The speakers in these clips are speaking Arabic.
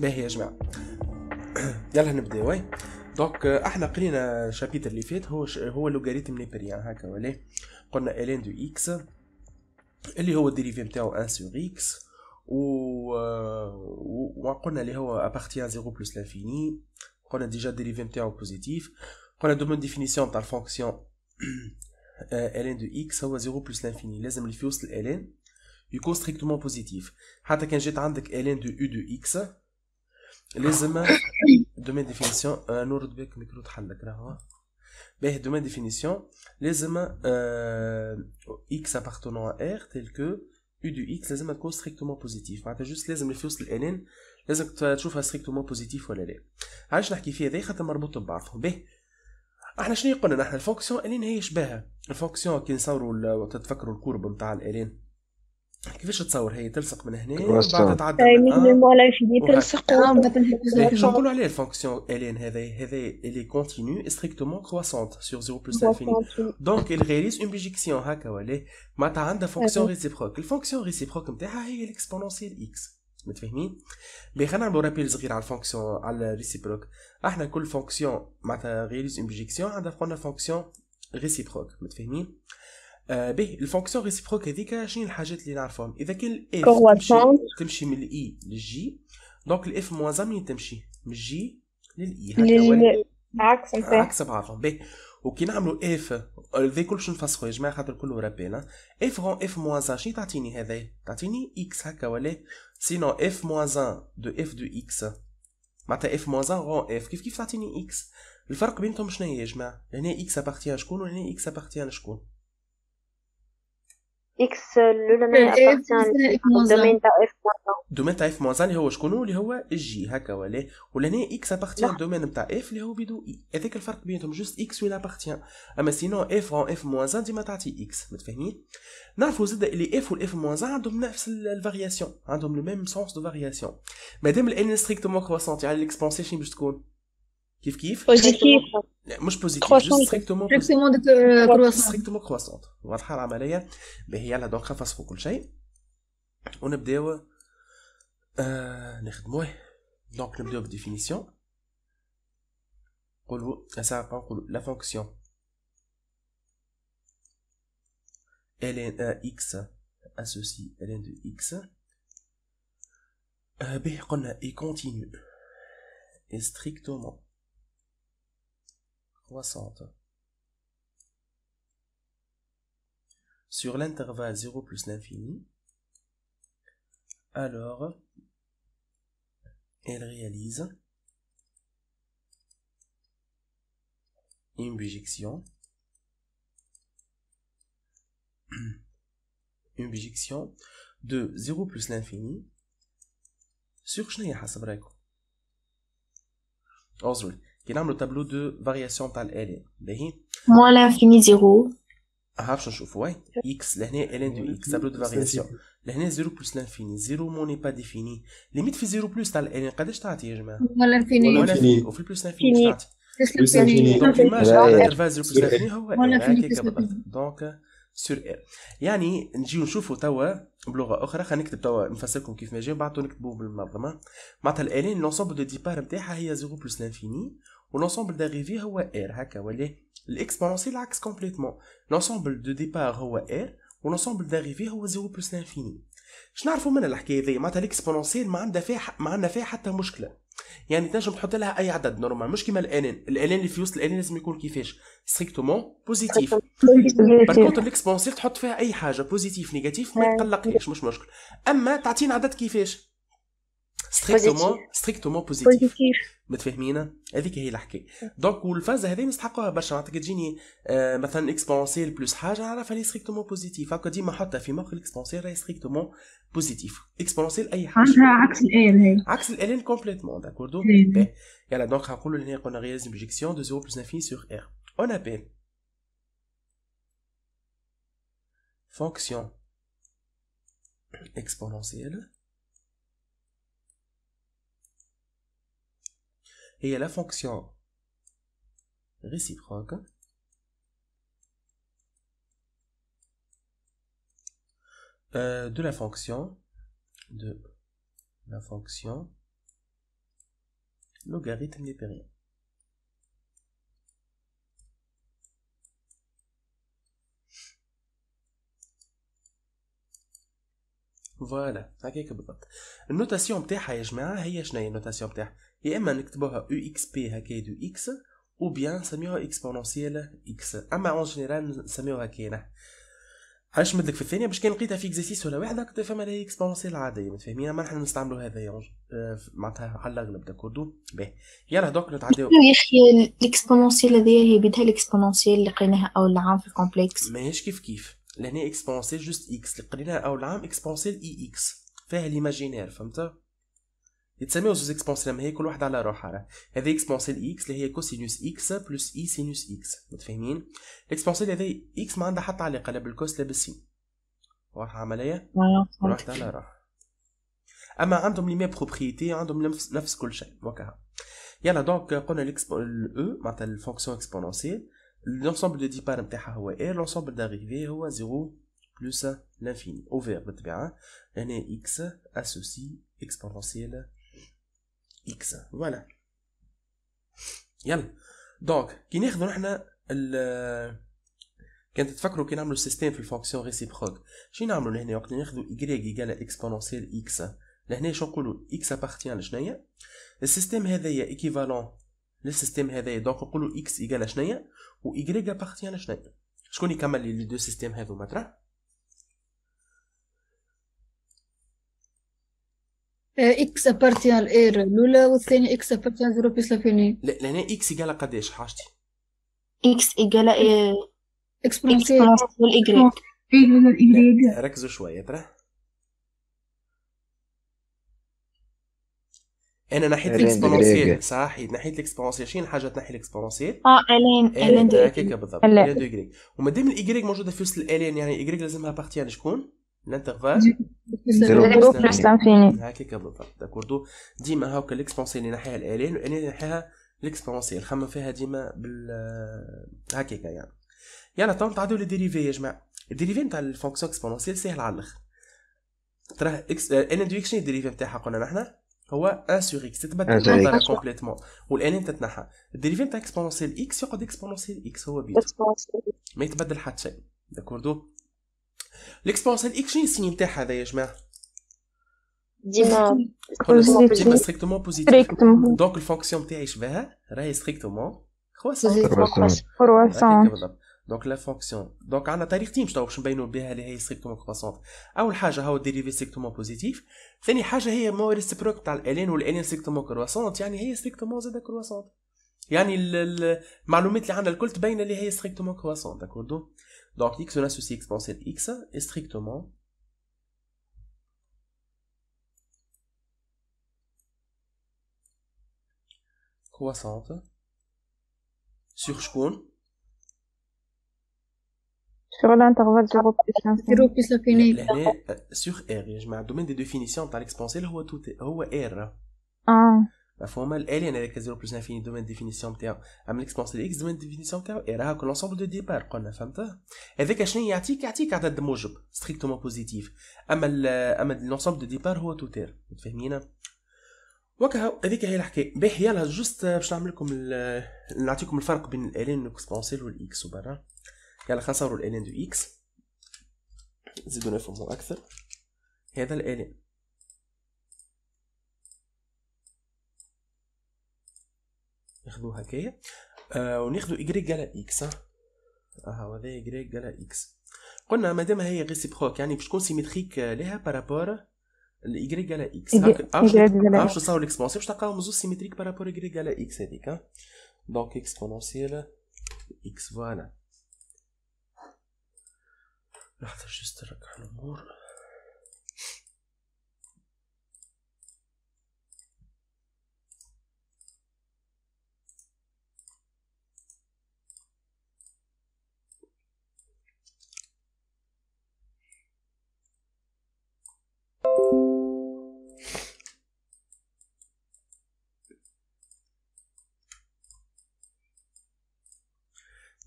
باهي يا جماعه يلا نبدا وي دونك احنا قرينا الشابيتر اللي فات هو ش... هو لوغاريتم يعني هكا ولا قلنا الين دو اكس اللي هو الديريفي نتاعو ان سور اكس و... وقلنا اللي هو ابارتيان زيرو بلس لانفيني قلنا ديجا الديريفي نتاعو بوزيتيف قلنا مون ديفينيسيون تاع الفونكسيون الين دو اكس هو زيرو بلس لانفيني لازم اللي في وسط الالين يكون ستريكتومون بوزيتيف حتى كان جات عندك الين دو او دو اكس لازم دومين ديفينيسيون نورد بك ميكرو تحلك راهو باه دومين ديفينيسيون لازم اكس ابارتونون ار تيل كو يو دو اكس لازم تكون ستريكتومون بوزيتيف معناتها جوست لازم اللي في وسط الانين لازم تشوفها ستريكتومون بوزيتيف ولا لا علاش نحكي فيها هذا خاطر مربوط ببعضهم باهي احنا شنو قلنا احنا الفونكسيون الين هي شبهها الفونكسيون كي نصوروا تتفكروا الكورب نتاع الالين كيفاش تصور هي تلصق من هنا وبعدها تعدى ولا في تلصق شو نقولوا عليه الفونكسيون الين هذا هذا اللي كونتينيو استريكتومون كرواسونت سور 0 بلس انفيني دونك الغيريز اون بيجيكسيون هكا ولا معناتها عندها فونكسيون ريسيبروك الفونكسيون ريسيبروك نتاعها هي الاكسبونونسيال اكس متفاهمين بي خلينا نعملوا رابيل صغير على الفونكسيون على الريسيبروك احنا كل فونكسيون معناتها غيريز اون بيجيكسيون عندها قلنا فونكسيون ريسيبروك متفاهمين آه، به الفونكسيون ريسيبروك هذيك شنو الحاجات اللي نعرفهم اذا كان الاف تمشي, تمشي من الاي للجي دونك الاف موان منين تمشي من e. الجي للاي عكس عكس بعضهم به وكي نعملوا اف ذي كل شنو نفسخوا يا جماعه خاطر كله ربينا اف غون اف موان زان شنو تعطيني هذا تعطيني اكس هكا ولا سينو اف موان دو اف دو اكس معناتها اف موان زان غون اف كيف كيف تعطيني اكس الفرق بينهم شنو هي يا جماعه هنا اكس ابارتيان شكون وهنا اكس ابارتيان شكون اكس لولا ما ابارتيان دومين تاع اف دومين تاع اف اللي هو شكون اللي هو الجي هكا ولا ولهنا اكس ابارتيان دومين تاع اف اللي هو بدو اي هذاك الفرق بيناتهم جوست اكس وين ابارتيان اما سينو اف اون اف موانزان ديما تعطي اكس متفاهمين نعرفوا زاد اللي اف والاف موانزان عندهم نفس الفارياسيون عندهم لو ميم سونس دو فارياسيون مادام الان ستريكتومون كروسونت يعني الاكسبونسيشن باش تكون كيف كيف بوزيتيف مش بوزيتيف ستريكتومون ستريكتومون كرواسونت واضحه العمليه باهي de كل ln x associe ln de x et continue strictement sur l'intervalle 0 plus l'infini, alors elle réalise une bijection une bijection de 0 plus l'infini sur ne oh, sais qui est le tableau de variation par L. Moins l'infini 0. Ah, je chauffe, ouais. X, l'année L, du x, tableau de variation. L'année 0 plus l'infini. 0 on n'est pas défini. Limite fait 0 plus, t'as L, Qu'est-ce que t'as dit, je m'en. Moins l'infini. Au fil plus l'infini, je t'as dit. l'infini. Donc, 0 plus ah l'infini. Donc, سور اير يعني نجيو نشوفوا توا بلغه اخرى خلينا نكتب توا نفسركم كيف ما جاي بعدو نكتبوه بالمنظمه معناتها الالين لونسومبل دو ديبار نتاعها هي زيرو بلس لانفيني ولونسومبل داغيفي هو ار هكا ولا الاكسبونونسيال عكس كومبليتمون لونسومبل دو ديبار هو ار ولونسومبل داغيفي هو زيرو بلس لانفيني شنو نعرفوا من الحكايه هذه معناتها ليكسبونونسيال ما عندها فيها ما عندنا فيها حتى مشكله يعني تنجم تحط لها اي عدد نورمال مش كيما الالين الالين اللي في وسط الالين لازم يكون كيفاش ستريكتومون بوزيتيف بالكونتر ليكسبونسيف تحط فيها اي حاجه بوزيتيف نيجاتيف ما يقلقنيش مش مشكل اما تعطينا عدد كيفاش strictement strictement positif متفاهمين هذيك هي الحكايه دونك والفاز هذه نستحقوها برشا معناتها تجيني آه، مثلا اكسبونسيال بلس حاجه نعرفها عليه ستريكتومون بوزيتيف هكا ديما حطها في مخ الاكسبونسيال راهي ستريكتومون بوزيتيف اكسبونسيال اي حاجه عندها عكس الال هي عكس الال كومبليتمون داكوردو يلا دونك نقولوا لهنا قلنا غياز اوبجيكسيون دو زيرو بلس انفي سور ار اون ابيل فونكسيون اكسبونسيال Et il y a la fonction réciproque euh, de la fonction logarithme des périodes. Voilà, un quelque bout. Notation pter, haïs, mais je n'ai pas une notation. يا اما نكتبوها او اكس بي هكايا دو اكس او بيان نسميوها اكسبونونسيال اكس اما اون جينيرال نسميوها كي علاش مدلك في الثانيه باش كان لقيتها في اكزيسيس ولا واحد هكا فما لها اكسبونسيال عاديه متفاهمين اما نحن نستعملوا هذا يونج آه، معناتها على الاغلب داكور دو باهي يلا دوك نتعداو يا اخي الاكسبونسيال هذيا هي بدها الاكسبونسيال اللي لقيناها اول عام في الكومبلكس ماهيش كيف كيف لهنا اكسبونسيال جوست اكس اللي قريناها اول عام اكسبونسيال اي اكس فيها ليماجينير فهمت يتسميو زوز اكسبونسيال هي كل واحده على روحها راه هذا اكسبونسيال اكس اللي هي كوسينوس اكس بلس اي سينوس اكس متفاهمين الاكسبونسيل هذا اكس ما عندها حتى علاقه لا بالكوس لا بالسين واضحه عمليه كل واحده على روحها اما عندهم لي مي بروبريتي عندهم نفس نفس كل شيء وكها يلا دونك قلنا الاكسبو الاو e، معناتها الفونكسيون اكسبونسيال لونسومبل دو ديبار نتاعها هو اي لونسومبل داريفي هو زيرو بلس لانفيني اوفير بالطبيعه هنا اكس اسوسي اكسبونسيال اكس فوالا يلا دونك كي ناخذوا نحنا كان تتفكروا كي نعملوا سيستم في الفونكسيون ريسيبروك شنو نعملوا لهنا وقت ناخذوا y يقال اكسبونونسيال اكس لهنا شنو نقولوا اكس ابارتيان لشنايا السيستم هذايا ايكيفالون للسيستم هذايا دونك نقولوا اكس يقال شنايا و y ابارتيان لشنيا شكون يكمل لي دو سيستم هذو مطرح اكس ابارتيان الاير الاولى والثانيه اكس ابارتيان زيرو بيس لافيني لا لهنا اكس ايكالا قداش حاجتي اكس ايكالا اكسبونسيال اكسبونسيال الايكغيك ركزوا شويه ترى انا ناحيه الاكسبونسيال صح ناحيه الاكسبونسيال شين حاجه تنحي الاكسبونسيال اه الين الين دو اكريك بالضبط الين دو اكريك ومادام الاكريك موجوده في وسط الالين يعني الايكغيك لازمها بارتيان يعني شكون l'intervalle هكاك بالضبط داكوردو ديما هاكا ليكسبونسي اللي نحيها الالين والالين نحيها ليكسبونسي نخمم فيها ديما بال هكاك يعني يلا تو نتعدو للديريفي يا جماعه الديريفي نتاع الفونكسيون اكسبونونسيال ساهل على الاخر تراه اكس ان دو اكس الديريفي نتاعها قلنا نحنا هو ان سور اكس تتبدل كومبليتمون والان تتنحى الديريفي نتاع اكسبونونسيال اكس يقعد اكسبونسيال اكس هو بيت ما يتبدل حتى شيء داكوردو ليكسبونسيال اكس شنو السيني نتاعها هذا يا جماعه ديما ديما ستريكتومون بوزيتيف دونك الفونكسيون نتاعي شبهها راهي ستريكتومون كروسون دونك لا فونكسيون دونك عندنا طريقتين باش باش نبينوا بها اللي هي ستريكتومون كروسونت اول حاجه هو ديريفي ستريكتومون بوزيتيف ثاني حاجه هي مو ريسبروك تاع الالين والالين ستريكتومون كروسونت يعني هي ستريكتومون زاد كروسونت يعني المعلومات اللي عندنا الكل تبين اللي هي ستريكتومون كروسونت داكوردو Donc x on associe x dans x est strictement croissante sur شكون sur l'intervalle 0 plus l'infini. Euh, sur R je mets un domaine de définition dans l'exponentiel هو tout هو R Ah. مفهومه الالين هذاك بلس انفيني دومين ديفينيسيون تاعو اما ليكسبونس الاكس دومين ديفينيسيون تاعو اي راه لونسومبل دو ديبار قلنا فهمت هذاك شنو يعطيك يعطيك عدد موجب ستريكتومون بوزيتيف اما اما لونسومبل دو ديبار هو توتير متفاهمين وكا هذيك هي الحكايه باه يلا جوست باش نعمل لكم نعطيكم الفرق بين الالين اكسبونسيل والاكس برا يلا خلينا نصوروا الالين دو اكس زيدوا نفهمو اكثر هذا الالين ناخدو هكايا آه وناخدو إيكغيك على إكس أها هذا إيكغيك على إكس قلنا مادام هي ريسيبروك يعني باش تكون سيمتريك لها بارابور الإيكغيك على إيه، إكس إيه، عرفت تصور الإكسبونسيال إيه، باش تلقاهم زوج سيمتريك بارابور إيكغيك على إكس هذيك دونك إكسبونسيال إكس فوالا لحظة جست نركح الأمور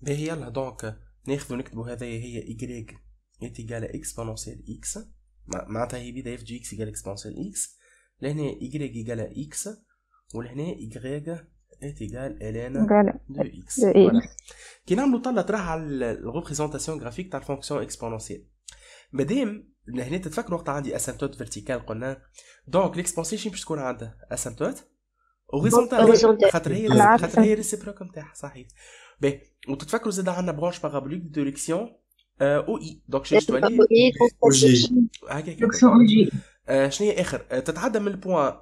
باهي يلا دونك ناخذ نكتبو هذا هي إيكغيك إتيكال إكسبونونسيال إكس معناتها هي بيدا في جي إكس إيكال إكسبونونسيال إكس لهنا إيكغيك إيكال إكس ولهنا إيكغيك إتيكال إلانا دو إكس كي نعملوا طلة تراها على الغوبريزونتاسيون غرافيك تاع الفونكسيون إكسبونونسيال مادام لهنا تتفكر وقت عندي اسمتوت فيرتيكال قلنا دونك ليكسبونسيشن باش تكون عندها اسمتوت اوريزونتال خاطر هي خاطر هي ريسيبروك نتاعها صحيح باهي وتتفكروا زاد عندنا برونش بارابوليك ديريكسيون او اي دونك شنو تولي او جي هكاك شنو هي اخر تتعدى من البوان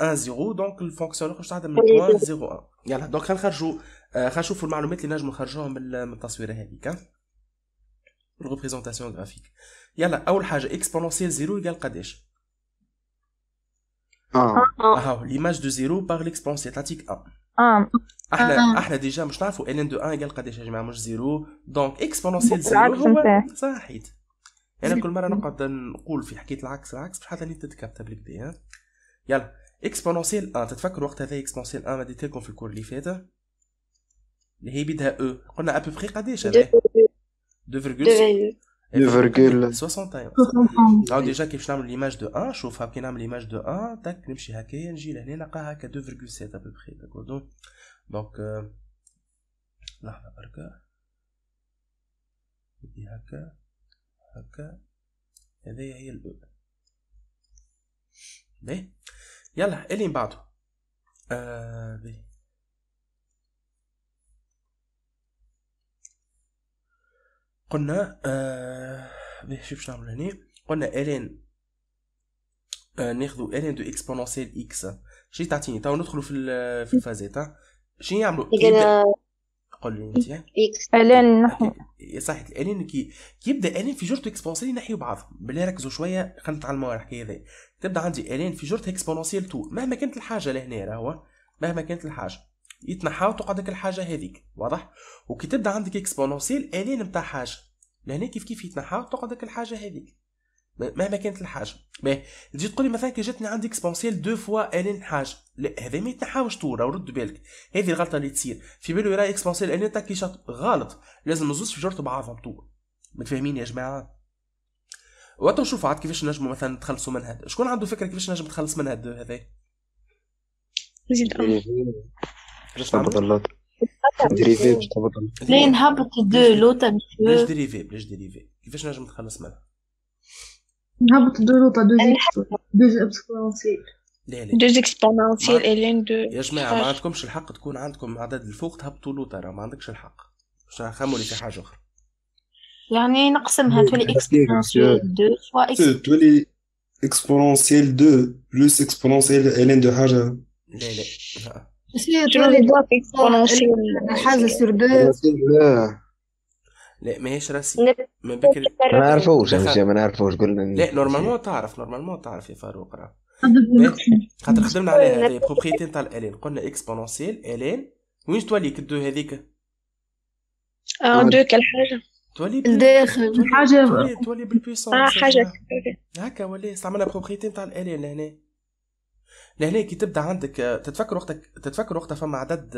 1 0 دونك الفونكسيون الاخر تتعدى من البوان 0 1 يلا دونك خلينا نخرجوا خلينا نشوفوا المعلومات اللي نجموا نخرجوها من التصويره هذيك الريبريزونتاسيون غرافيك يلا اول حاجه اكسبونونسيال زيرو يقال قداش اه هاو ليماج دو زيرو باغ ليكسبونسييل تعطيك 1 اه احنا آه. احنا ديجا مش نعرفوا ال ان دو ان قال قداش يا جماعه مش زيرو دونك اكسبونونسيال زيرو هو صحيت انا يعني كل مره نقعد نقول في حكايه العكس العكس حتى اني تتكبت بالكدا يلا اكسبونونسيال ان تتفكر وقت هذا اكسبونونسيال ان مديت لكم في الكور اللي فات اللي هي بدها او e. قلنا ا بوبري قداش هذا 2,61 هاو ديجا كيفاش باش نعمل ليماج دو 1 شوفها كي نعمل ليماج دو 1 تك نمشي هكايا نجي لهنا نلقاها هكا 2,7 ابوبخي دونك دونك euh, لحظة بركة بدي هكا هكا هذه هي الأولى ليه يلا اللي من بعده آه بي. قلنا آه بيه شوف شنو نعمل هني قلنا الين آه ناخذ الين دو اكسبونونسيال اكس شي تعطيني تاو ندخلوا في في الفازات شنو يعملوا قول لي انت الين نحو صحيح الين كي يبدا الين في جرت اكسبونسيال ناحية بعضهم بالله ركزوا شويه خلينا نتعلموا الحكايه هذه تبدا عندي الين في جرت اكسبونسيال تو مهما كانت الحاجه لهنا راهو مهما كانت الحاجه يتنحى وتقعدك الحاجه هذيك واضح وكي تبدا عندك اكسبونسيال الين نتاع حاجه لهنا كيف كيف يتنحى وتقعدك الحاجه هذيك مهما كانت الحاجه باهي تجي تقول لي مثلا كي جاتني عندي اكسبونسيال دو فوا الين حاجه لا هذا ما يتنحاوش طول راه رد بالك هذه الغلطه اللي تصير في بالو راه اكسبونسيال الين تاكي شاط غلط لازم نزوز في جرت بعضهم طول متفاهمين يا جماعه وقت نشوف عاد كيفاش نجموا مثلا نتخلصوا من هذا شكون عنده فكره كيفاش نجم نتخلص من هذا هذا ديريفي باش لا نهبط دو لوطا باش ديريفي باش ديريفي كيفاش نجم نتخلص منها نهبط دو نوطة دو دوز اكسبونسيل دوز اكسبونسيل الين دو يا جماعة ما عندكمش الحق تكون عندكم عدد الفوق تهبطوا لوطا راه ما عندكش الحق باش نخموا لي في حاجة أخرى يعني نقسمها تولي اكسبونسيل دو فوا تولي اكسبونسيل دو بلوس اكسبونسيل الين دو حاجة لا لا تولي دو اكسبونسيل حاجة سور دو لا ماهيش راسي ما بكري ما نعرفوش ما نعرفوش قلنا لا نورمالمون تعرف نورمالمون تعرف يا فاروق راه خاطر خدمنا عليها هذه بروبريتي نتاع الالين قلنا اكسبونونسيال الين وين تولي كدو هذيك؟ اه دو حاجه تولي الداخل حاجه تولي بالبيسونس اه حاجه هكا ولا استعملنا بروبريتي نتاع الالين لهنا لهنا كي تبدا عندك تتفكر وقتك تتفكر وقتها فما عدد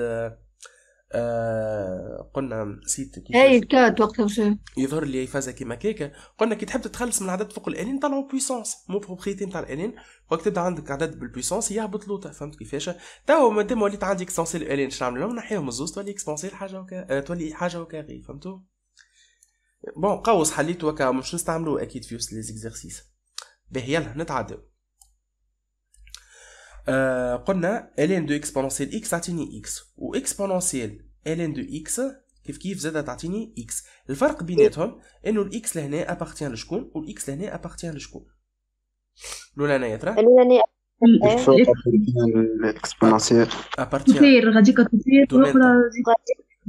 آه، قلنا نسيت كيفاش اي بتاعت وقت يظهر لي فازا كيما كيكا قلنا كي تحب تتخلص من عدد فوق الالين طلعوا بويسونس مو بروبريتي نتاع الالين وقت تبدا عندك عدد بالبويسونس يهبط لوطا فهمت كيفاش توا مادام وليت عندي اكسبونسي الالين شنو نعمل لهم نحيهم الزوز تولي اكسبونسي حاجه وكا... آه، تولي حاجه وكاري فهمتوا بون قوس حليت وكا مش نستعملو اكيد في وسط ليزيكزارسيس باهي يلا نتعداو آه قلنا ln دو اكسبونونسيال اكس تعطيني اكس واكسبونونسيال ln دو اكس كيف كيف زاد تعطيني اكس الفرق بيناتهم انه الاكس لهنا ابارتيان لشكون والاكس لهنا ابارتيان لشكون لولانا يا ترى لولانا ابارتيان للاكسبونونسيال ابارتيان غادي كتصير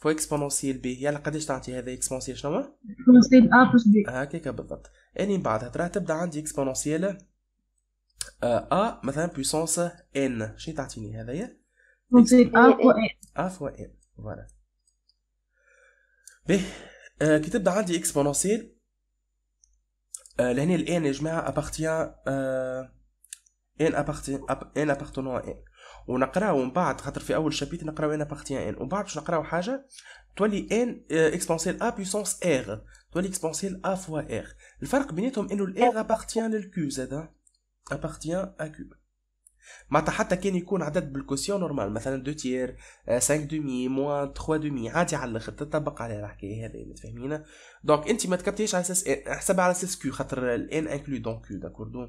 فو اكسبونونسيال بي يعني قداش تعطي هذا اكسبونسيال شنو اكسبونونسيال ا بلس بي هكاك بالضبط اني من بعدها تراه تبدا عندي اكسبونونسيال ا آه، مثلا بويسونس ان شنو تعطيني هذايا اكسبونونسيال ا فوا ان ا فوا ان فوالا كي تبدا عندي اكسبونونسيال آه، لهنا الان يا جماعه ابارتيان ان ابارتيان ان ابارتونون ان ونقراو من بعد خاطر في اول شابيت نقراو ان ابارتيان ان ومن بعد باش نقراو حاجه تولي ان اكسبونسيال ا بيسونس ار تولي اكسبونسيال ا فوا ار الفرق بيناتهم انه الار ابارتيان للكو زادا ابارتيان ا كيو معناتها حتى كان يكون عدد بالكوسيون نورمال مثلا دو تير 5 دومي موان 3 دومي عادي على الاخر تطبق عليها الحكايه هذه متفاهمينها دونك انت ما تكبتيش على اساس حسبها إيه؟ على اساس كو خاطر الان انكلو دون كيو داكوردو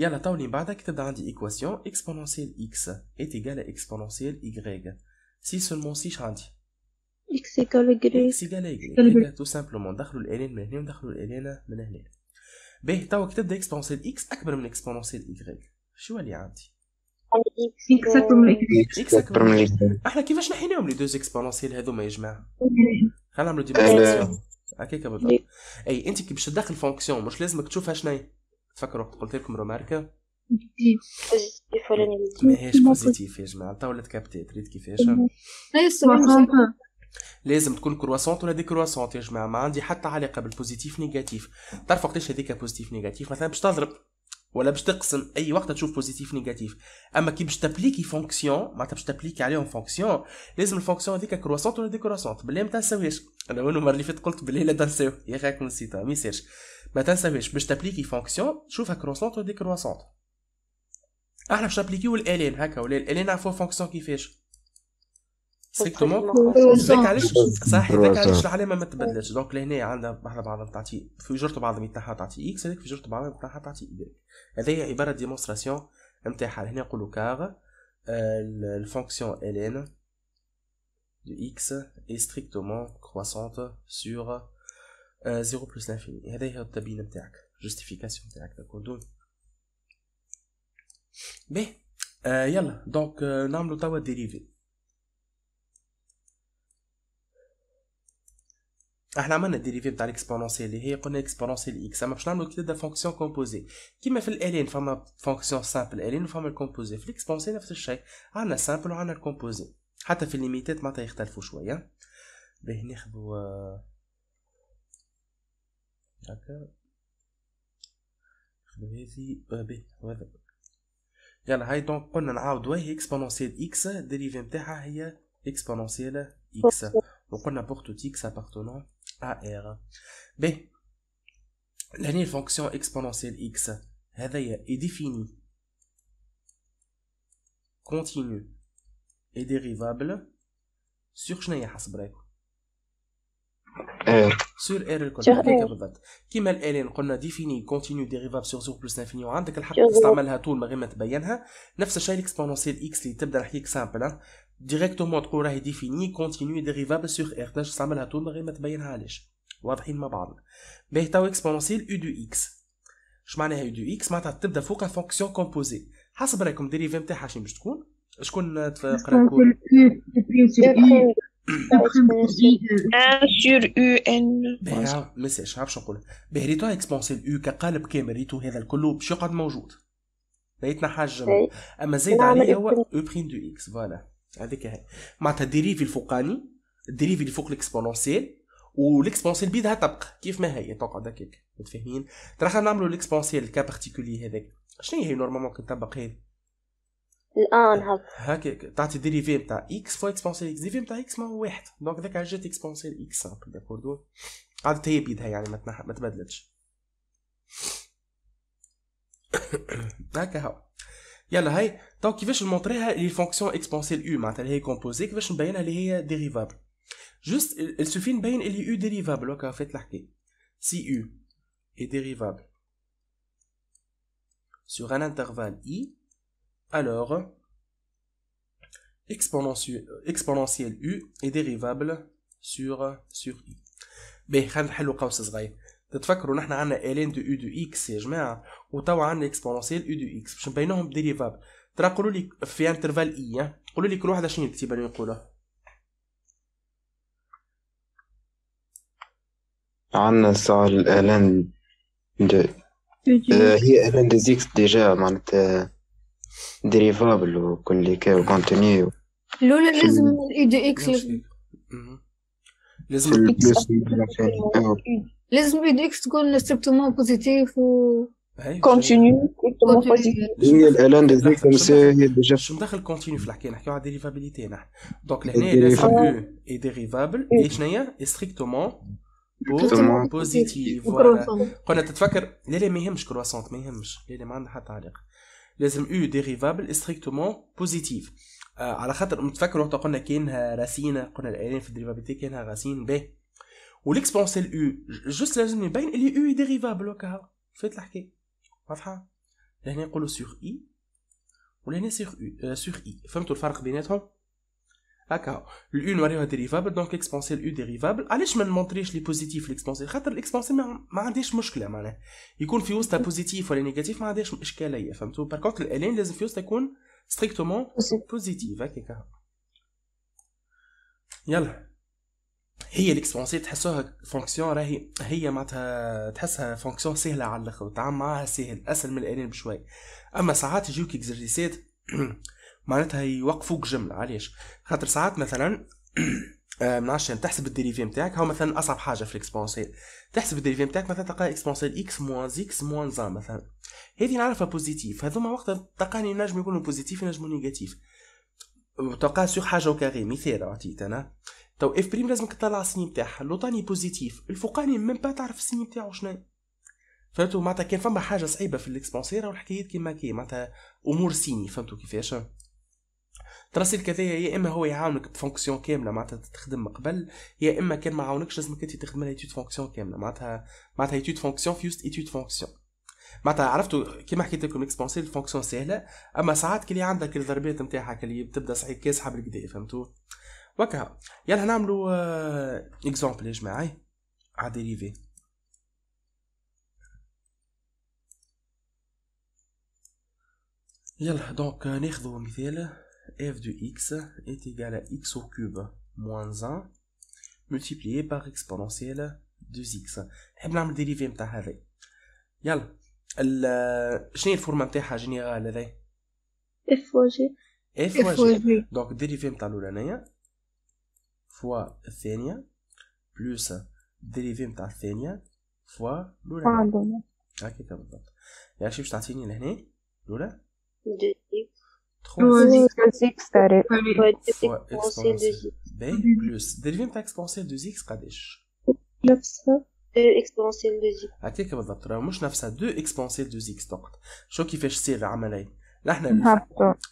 يلا طولي بعدك تبدا عندي ايكواسيون اكسبونونسيال اكس اي تيغال اكسبونونسيال y سي سولمون سيش عندي اكس ايكال y اكس ايكال y تو سامبلومون eh دخلوا الالين من هنا ودخلوا الالين من هنا باهي توك تبدا اكسبونونسيال اكس اكبر من اكسبونونسيال y شو اللي عندي اكس اكبر من اكس اكبر من احنا كيفاش نحيناهم لي دوز اكسبونونسيال هذوما يا جماعه خلينا نعملوا ديفيرسيون أه. هكاك بالضبط أه. اي انت كي باش تدخل فونكسيون مش لازمك تشوفها شناهي فاكر وقت قلت لكم روماركا بوزيتيف ولا نيجاتيف ماهيش بوزيتيف يا جماعه انت ولات كابتيت ريت كيفاش لازم تكون كرواسونت ولا دي كرواسونت يا جماعه ما عندي حتى علاقه بالبوزيتيف نيجاتيف تعرف وقتاش هذيك بوزيتيف نيجاتيف مثلا باش تضرب ولا باش تقسم اي وقت تشوف بوزيتيف نيجاتيف اما كي باش تابليكي فونكسيون معناتها باش تابليكي عليهم فونكسيون لازم الفونكسيون هذيك كرواسونت ولا كرواسونت بالله ما تنساوهاش انا وين المره اللي فاتت قلت بالله لا تنساو يا اخي راك نسيتها ما يصيرش ما تنساويش باش تابليكي فونكسيون شوفها كروسونت ولا ديكروسونت احنا باش نابليكيو الالين هكا ولا الالين نعرفو فونكسيون كيفاش سيكتومون هذاك علاش صح هذاك علاش العلامه ما تبدلش دونك لهنا عندنا بعضها بعضها تعطي في جرت بعضها تاعها تعطي اكس هذاك في جرته بعضها تاعها تعطي y هذا هي عباره ديمونستراسيون نتاعها هنا نقولوا آه، كاغ الفونكسيون الين دو اكس اي ستريكتومون كروسونت sur آه، زيرو بلس لانفيني هذا هي التبيين نتاعك جوستيفيكاسيون نتاعك تكون دون باهي آه، يلا دونك آه، نعملو توا ديريفي احنا عملنا الديريفي نتاع الاكسبونونسيال اللي هي قلنا اكسبونونسيال اكس اما باش نعملو ثلاثة فونكسيون كومبوزي كيما في الالين فما فونكسيون سامبل الين وفما الكومبوزي في الاكسبونسيال نفس الشيء عندنا سامبل وعندنا الكومبوزي حتى في الليميتات معناتها يختلفوا شويه باهي ناخذوا آه D'accord. Je vais ici, euh, b. Ben, voilà, ben. donc, on a un autre, exponentielle x, dérivé de t'a, exponentielle x. Donc, on a un x appartenant à r. B. Ben, La fonction exponentielle x, elle est définie, continue, et dérivable, sur chneïa asbre. اير سور اير الكل بالضبط كيما الالين قلنا ديفيني كونتينيو ديريفاب سور سور بلس انفيني وعندك الحق تستعملها طول ما غير ما تبينها نفس الشيء الاكسبونونسيال اكس اللي تبدا نحكيك سامبل ديريكتومون تقول راهي ديفيني كونتينيو ديريفابل سور اير تنجم تستعملها طول ما غير ما تبينها علاش واضحين مع بعضنا باهي تو اكسبونونسيال او دو اكس اش معناها او دو اكس معناتها تبدا فوق فونكسيون كومبوزي حسب رايكم ديريفي نتاعها شنو باش تكون شكون تقرا كل ان سور او ما نقول بهريتو كقالب كامل ريتو هذا الكل باش يقعد موجود بيتنا حجم إيه. اما زايد عليه نعم، هو او بريم دو اكس فوالا هذيك هي معناتها الديريفي الفوقاني الديريفي اللي فوق الاكسبونسيال والاكسبونسيال بيدها تبقى كيف ما هي تقعد هكاك متفاهمين ترى خلينا نعملوا الاكسبونسيال كا بارتيكولي هذاك شنو هي نورمالمون كي تطبق هذه الان هاك هاك تعطي ديري في نتاع اكس فوا اكسبونسيال اكس ديري نتاع اكس ما هو واحد دونك ذاك جات اكسبونسيال اكس داكور دو قعدت هي بيدها يعني ما, تنح... ما تبدلتش هاكا هاو يلا هاي دونك كيفاش نمونطريها لي فونكسيون اكسبونسيال يو معناتها اللي هي كومبوزي كيفاش نبينها اللي هي ديريفابل جوست السوفي نبين اللي يو ديريفابل هاكا فات الحكايه سي يو اي ديريفابل سور ان انترفال اي Alors, exponentielle, u est dérivable sur, sur i. باهي faire نحلو قوس صغير تتفكروا نحن عندنا ln de u de x يا nous avons u de x باش نبينوهم ديريفابل ترى لي في انترفال اي قولوا لي كل واحد شنو يكتب اللي عندنا سؤال ln هي ln x معناتها ديريفابل وكل اللي كاو كونتوني لولا لازم الاي دي اكس لازم لازم الاي دي اكس تكون ستريكتومون بوزيتيف و كونتينيو هي الان ديزيكم سي ديجا شو مدخل كونتينيو في الحكايه نحكيو على ديريفابيليتي نحن دونك لهنا لازم او اي ديريفابل اي شناهي ستريكتومون بوزيتيف قلنا تتفكر لا لا ما يهمش كرواسونت ما يهمش لا لا ما عندنا حتى علاقه لازم او ديريفابل استريكتومون بوزيتيف آه على خاطر متفكر وقت قلنا كانها راسينه قلنا الآلين في الديريفابيلتي كانها غاسين به والاكسبونسيل او جوست لازم يبين اللي او ديريفابل وكا فات الحكايه واضحه لهنا نقولوا سيغ اي ولهنا سيغ او آه، سيغ اي فهمتوا الفرق بيناتهم هكا ال u نوريوها ديريفابل دونك اكسبونسيال u ديريفابل علاش ما نمونطريش لي بوزيتيف الاكسبونسيال خاطر الاكسبونسيال ما عندهاش مشكله معناها يكون في وسطها بوزيتيف ولا نيجاتيف ما عندهاش اشكاليه فهمتوا بار كونتر الالين لازم في وسطها يكون ستريكتومون بوزيتيف هكاك يلا هي الاكسبونسيال تحسوها فونكسيون راهي هي معناتها تحسها فونكسيون سهله على الاخر تعامل معاها سهل اسهل من الالين بشوي اما ساعات يجيوك اكزرسيسات معناتها يوقفوك جمله علاش خاطر ساعات مثلا آه، من عشان يعني تحسب الديريفي نتاعك هو مثلا اصعب حاجه في الاكسبونسيل تحسب الديريفي نتاعك مثلا تلقى اكسبونسيل اكس موان اكس موان زان مثلا هذه نعرفها بوزيتيف هذوما وقتها تلقاني نجم يكونوا بوزيتيف ينجموا نيجاتيف تلقاها سيغ حاجه وكاري مثال عطيت انا تو اف بريم لازمك تطلع السني نتاعها اللوطاني بوزيتيف الفوقاني من با تعرف السني نتاعو شنو فهمتوا معناتها كان فما حاجه صعيبه في راهو الحكايات كيما كي معناتها امور سيني فهمتوا كيفاش تراسي كذايا يا اما هو يعاونك بفونكسيون كامله معناتها تخدم قبل يا اما كان ما عاونكش لازمك انت تخدم لها ايتود فونكسيون كامله معناتها معناتها ايتود فونكسيون في يوست ايتود فونكسيون معناتها عرفتوا كيما حكيت لكم اكسبونسيل الفونكسيون سهله اما ساعات كي عندك الضربات نتاعها اللي بتبدا صحيح كاسحه بالكدا فهمتوا وكا يلا نعملوا اكزومبل آه، يا جماعه ديريفي آه، يلا دونك آه، ناخذوا مثال f de x est égal à x au cube moins 1 multiplié par exponentielle 2x. Et bien, le dérivé de ça. forme de général. F fois F fois g. F fois g. Donc, dérivé Fois plus dériver fois la Ah, c'est Et fois, La 3x تقريبا باهي بلس ديريفي نتاع اكسبونسيال 2x قداش؟ نفسها 2 اكسبونسيال 2x هكاك بالضبط راه مش نفسها 2 اكسبونسيال 2x تقط شو كيفاش تصير العمليه نحن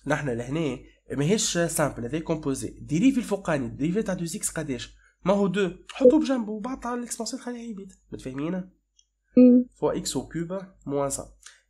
نحن لهنا ماهيش سامبل هذا كومبوزي ديريفي الفوقاني ديريفي تاع 2x قداش؟ ما هو 2 حطوه بجنبه وبعد على الاكسبونسيال خليه يبيت متفاهمين؟ فوا اكس او كوب موان سا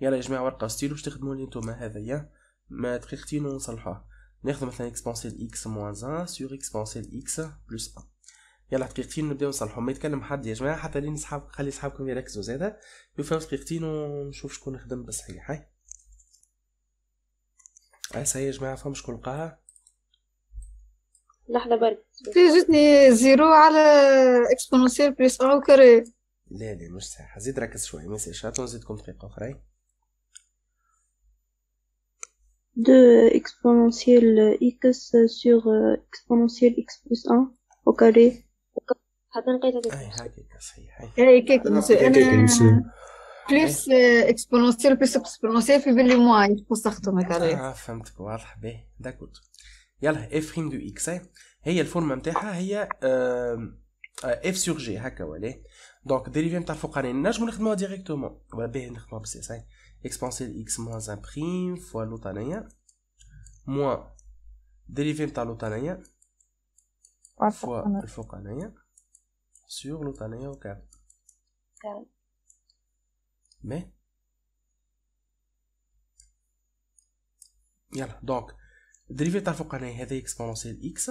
يلا يا جماعه ورقه ستيلو باش تخدموا لي نتوما هذايا ما دقيقتين ونصلحوه ناخذ مثلا اكسبونسيال اكس موانز 1 سور اكسبونسيال اكس بلس 1 يلا دقيقتين نبداو نصلحو ما يتكلم حد يا جماعه حتى لين صحاب خلي صحابكم يركزوا زاده يفهم دقيقتين ونشوف شكون خدم بصحيح هاي هاي يا جماعه فهم شكون لقاها لحظه برك جاتني زيرو على اكسبونسيال بلس او كاري لا لا مش صحيح زيد ركز شويه ما هاتوا نزيدكم دقيقه اخرى 2 euh, exponentielle euh, x sur euh, exponentielle x plus 1 au carré هذا لقيت هذيك اي هكاك صحيح اي كيك انا بلس اكسبونونسيال بلس اكسبونونسيال في بالي موان وسختهم هكا اه فهمتك واضح باهي داكوت يلا اف بريم دو اكس هي الفورمه نتاعها هي اف سور جي هكا ولا دونك ديريفي نتاع الفوقاني نجمو نخدموها ديريكتومون باهي به نخدموها بالسي exponentielle x moins 1 prime fois l'autre moins dérivée de l'autre fois le sur l'autre au carré. Mais, voilà, donc, dérivée de l'autre c'est exponentielle x,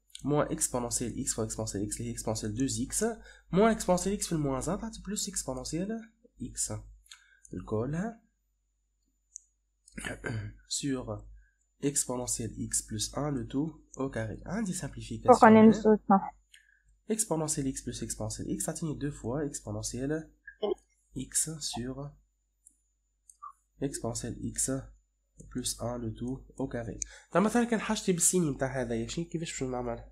moins exponentielle x fois exponentielle x, l'exponentielle 2x, moins exponentielle x plus moins 1 تعطي plus exponentielle x. Le col. sur exponentielle x plus 1, le tout au carré. Des simplification. Exponentielle x plus exponentielle x, ça tient deux fois exponentielle x sur exponentielle x بلس 1 لو تو او كاري طب مثلا كان حاجتي بالسيني نتاع هذايا شنو كيفاش باش نعمل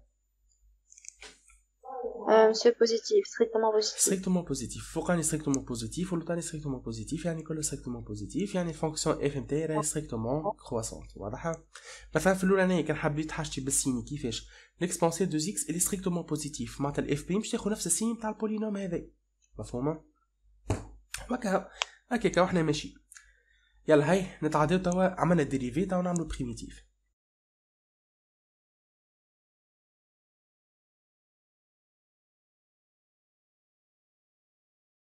سو بوزيتيف ستريكتومون بوزيتيف ستريكتومون بوزيتيف فوقاني ستريكتومون بوزيتيف والثاني ستريكتومون بوزيتيف يعني كله ستريكتومون بوزيتيف يعني فونكسيون اف ام تي راهي ستريكتومون كرواسونت واضحه مثلا في الاولانيه كان حبيت حاجتي بالسيني كيفاش ليكسبونسيال دو اكس اللي ستريكتومون بوزيتيف معناتها الاف بي باش تاخذ نفس السيني نتاع البولينوم هذا مفهومه هكا هكاك وحنا ماشي يلا هاي نتعداو توا عملنا ديريفي توا نعملو بريميتيف